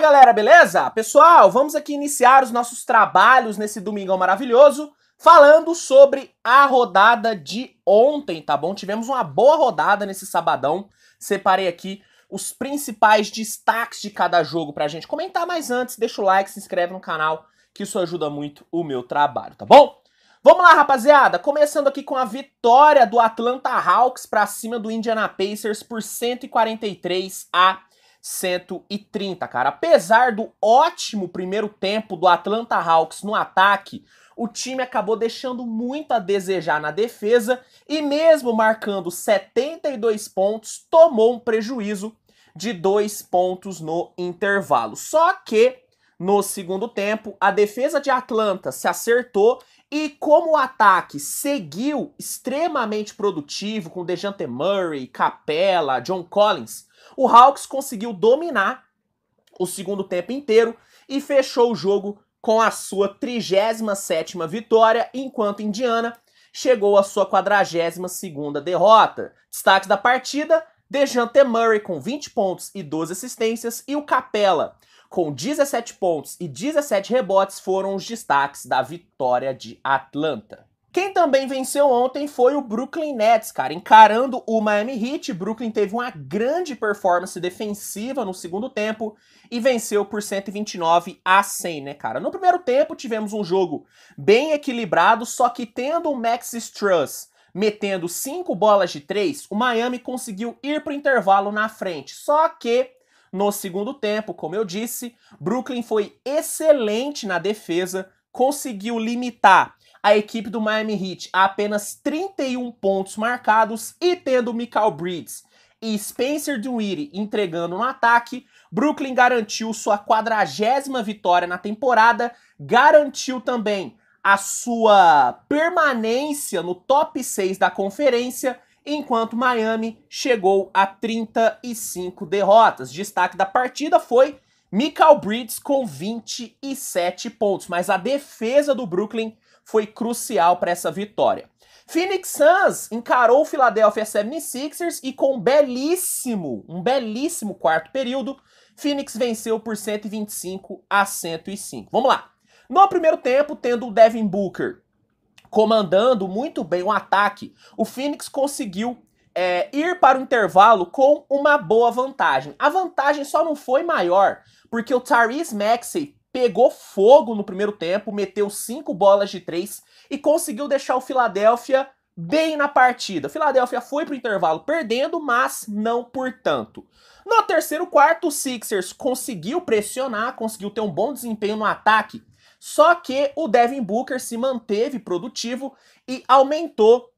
Fala galera, beleza? Pessoal, vamos aqui iniciar os nossos trabalhos nesse domingão maravilhoso falando sobre a rodada de ontem, tá bom? Tivemos uma boa rodada nesse sabadão. Separei aqui os principais destaques de cada jogo pra gente comentar, mas antes deixa o like, se inscreve no canal, que isso ajuda muito o meu trabalho, tá bom? Vamos lá, rapaziada, começando aqui com a vitória do Atlanta Hawks para cima do Indiana Pacers por 143 a 130, cara. Apesar do ótimo primeiro tempo do Atlanta Hawks no ataque, o time acabou deixando muito a desejar na defesa e, mesmo marcando 72 pontos, tomou um prejuízo de dois pontos no intervalo. Só que no segundo tempo. A defesa de Atlanta se acertou e como o ataque seguiu extremamente produtivo com Dejante Murray, Capella, John Collins, o Hawks conseguiu dominar o segundo tempo inteiro e fechou o jogo com a sua 37ª vitória, enquanto Indiana chegou à sua 42ª derrota. Destaque da partida, Dejante Murray com 20 pontos e 12 assistências e o Capella com 17 pontos e 17 rebotes, foram os destaques da vitória de Atlanta. Quem também venceu ontem foi o Brooklyn Nets, cara, encarando o Miami Heat. Brooklyn teve uma grande performance defensiva no segundo tempo e venceu por 129 a 100, né, cara? No primeiro tempo tivemos um jogo bem equilibrado, só que tendo o Max Struss metendo cinco bolas de três, o Miami conseguiu ir para o intervalo na frente. Só que no segundo tempo, como eu disse, Brooklyn foi excelente na defesa, conseguiu limitar a equipe do Miami Heat a apenas 31 pontos marcados e tendo Michael Bridges e Spencer Dinwiddie entregando no ataque, Brooklyn garantiu sua quadragésima vitória na temporada, garantiu também a sua permanência no top 6 da conferência enquanto Miami chegou a 35 derrotas. Destaque da partida foi Michael Bridges com 27 pontos, mas a defesa do Brooklyn foi crucial para essa vitória. Phoenix Suns encarou o Philadelphia 76ers e com um belíssimo, um belíssimo quarto período, Phoenix venceu por 125 a 105. Vamos lá. No primeiro tempo, tendo o Devin Booker comandando muito bem o ataque, o Phoenix conseguiu é, ir para o intervalo com uma boa vantagem. A vantagem só não foi maior, porque o Tyrese Maxey pegou fogo no primeiro tempo, meteu cinco bolas de três e conseguiu deixar o Philadelphia bem na partida. O Philadelphia foi para o intervalo perdendo, mas não por tanto. No terceiro quarto, o Sixers conseguiu pressionar, conseguiu ter um bom desempenho no ataque só que o Devin Booker se manteve produtivo e aumentou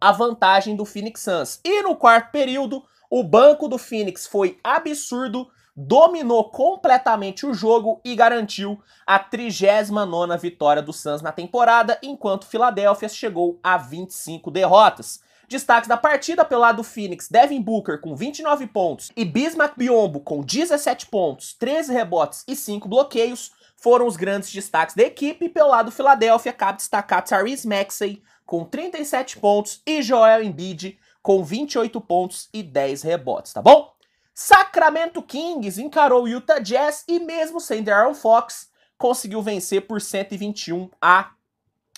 a vantagem do Phoenix Suns. E no quarto período, o banco do Phoenix foi absurdo, dominou completamente o jogo e garantiu a 39ª vitória do Suns na temporada, enquanto Filadélfia chegou a 25 derrotas. Destaques da partida pelo lado do Phoenix, Devin Booker com 29 pontos e Bismack Biombo com 17 pontos, 13 rebotes e 5 bloqueios foram os grandes destaques da equipe. Pelo lado do Filadélfia cabe destacar Tyrese Maxey com 37 pontos e Joel Embiid com 28 pontos e 10 rebotes, tá bom? Sacramento Kings encarou o Utah Jazz e mesmo sem Darren Fox, conseguiu vencer por 121 a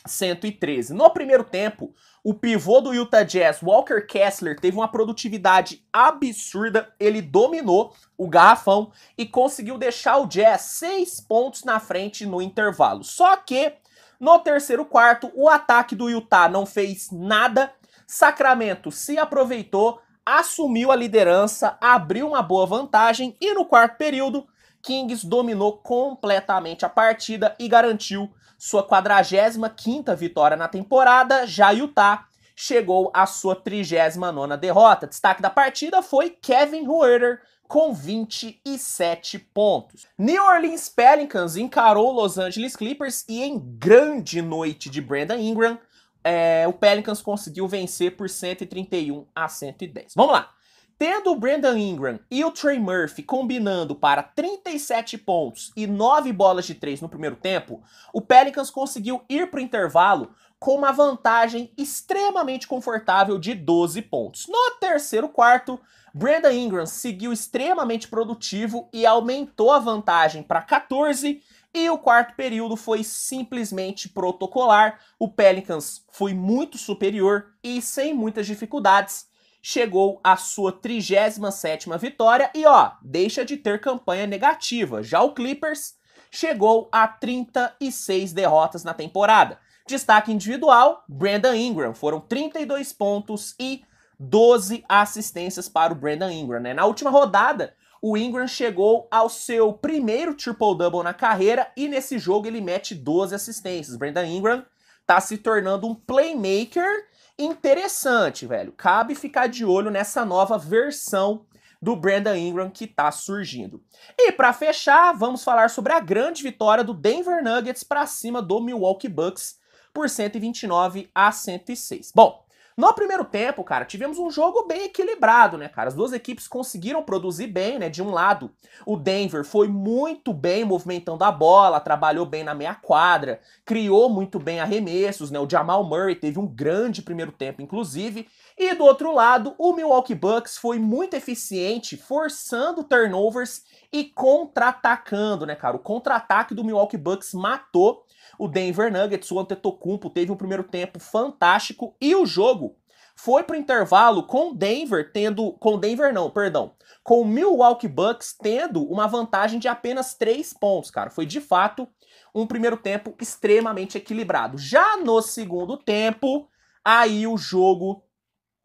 113. No primeiro tempo, o pivô do Utah Jazz, Walker Kessler, teve uma produtividade absurda. Ele dominou o garrafão e conseguiu deixar o Jazz seis pontos na frente no intervalo. Só que no terceiro quarto, o ataque do Utah não fez nada. Sacramento se aproveitou, assumiu a liderança, abriu uma boa vantagem e no quarto período Kings dominou completamente a partida e garantiu sua 45ª vitória na temporada, já Utah chegou à sua 39ª derrota. Destaque da partida foi Kevin Huerter com 27 pontos. New Orleans Pelicans encarou Los Angeles Clippers e em grande noite de Brandon Ingram, é, o Pelicans conseguiu vencer por 131 a 110. Vamos lá. Tendo o Brandon Ingram e o Trey Murphy combinando para 37 pontos e 9 bolas de 3 no primeiro tempo, o Pelicans conseguiu ir para o intervalo com uma vantagem extremamente confortável de 12 pontos. No terceiro quarto, Brandon Ingram seguiu extremamente produtivo e aumentou a vantagem para 14 e o quarto período foi simplesmente protocolar. O Pelicans foi muito superior e sem muitas dificuldades chegou à sua 37ª vitória e ó, deixa de ter campanha negativa. Já o Clippers chegou a 36 derrotas na temporada. Destaque individual, Brandon Ingram, foram 32 pontos e 12 assistências para o Brandon Ingram, né? Na última rodada, o Ingram chegou ao seu primeiro triple-double na carreira e nesse jogo ele mete 12 assistências. Brandon Ingram está se tornando um playmaker interessante, velho. Cabe ficar de olho nessa nova versão do Brandon Ingram que está surgindo. E para fechar, vamos falar sobre a grande vitória do Denver Nuggets para cima do Milwaukee Bucks por 129 a 106. Bom, no primeiro tempo, cara, tivemos um jogo bem equilibrado, né, cara? As duas equipes conseguiram produzir bem, né? De um lado, o Denver foi muito bem movimentando a bola, trabalhou bem na meia quadra, criou muito bem arremessos, né? O Jamal Murray teve um grande primeiro tempo, inclusive. E do outro lado, o Milwaukee Bucks foi muito eficiente, forçando turnovers e contra-atacando, né, cara? O contra-ataque do Milwaukee Bucks matou o Denver Nuggets, o Antetokounmpo, teve um primeiro tempo fantástico e o jogo foi para o intervalo com Denver tendo com Denver não, perdão, com o Milwaukee Bucks tendo uma vantagem de apenas 3 pontos, cara. Foi de fato um primeiro tempo extremamente equilibrado. Já no segundo tempo, aí o jogo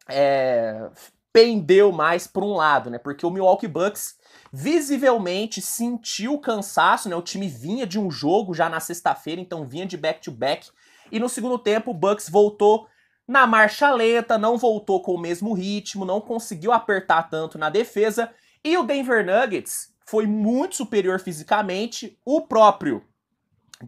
é, pendeu mais para um lado, né? Porque o Milwaukee Bucks visivelmente sentiu o cansaço, né? O time vinha de um jogo já na sexta-feira, então vinha de back to back. E no segundo tempo o Bucks voltou na marcha lenta, não voltou com o mesmo ritmo, não conseguiu apertar tanto na defesa. E o Denver Nuggets foi muito superior fisicamente, o próprio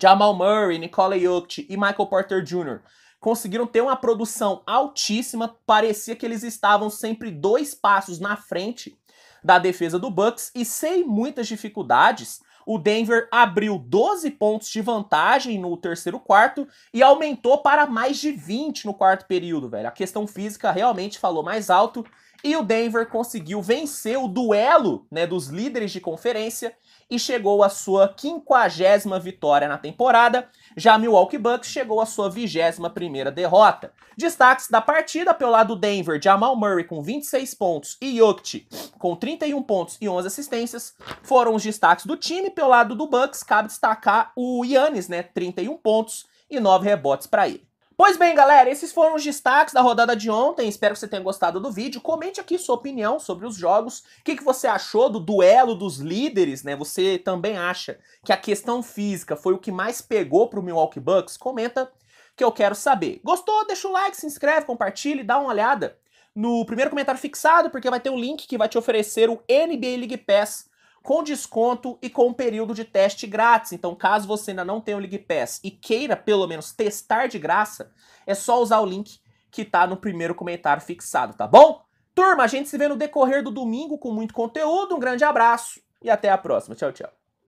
Jamal Murray, Nikola Jokic e Michael Porter Jr conseguiram ter uma produção altíssima. Parecia que eles estavam sempre dois passos na frente da defesa do Bucks e sem muitas dificuldades, o Denver abriu 12 pontos de vantagem no terceiro quarto e aumentou para mais de 20 no quarto período, velho. A questão física realmente falou mais alto e o Denver conseguiu vencer o duelo, né, dos líderes de conferência e chegou à sua quinquagésima vitória na temporada já Milwaukee Bucks chegou à sua 21 primeira derrota. Destaques da partida pelo lado Denver, Jamal Murray com 26 pontos e Jokic com 31 pontos e 11 assistências foram os destaques do time. Pelo lado do Bucks, cabe destacar o Yannis, né, 31 pontos e 9 rebotes para ele. Pois bem, galera, esses foram os destaques da rodada de ontem. Espero que você tenha gostado do vídeo. Comente aqui sua opinião sobre os jogos. O que, que você achou do duelo dos líderes, né? Você também acha que a questão física foi o que mais pegou pro Milwaukee Bucks? Comenta que eu quero saber. Gostou? Deixa o like, se inscreve, e dá uma olhada no primeiro comentário fixado, porque vai ter um link que vai te oferecer o NBA League Pass com desconto e com um período de teste grátis. Então, caso você ainda não tenha o League Pass e queira pelo menos testar de graça, é só usar o link que tá no primeiro comentário fixado, tá bom? Turma, a gente se vê no decorrer do domingo com muito conteúdo. Um grande abraço e até a próxima. Tchau, tchau.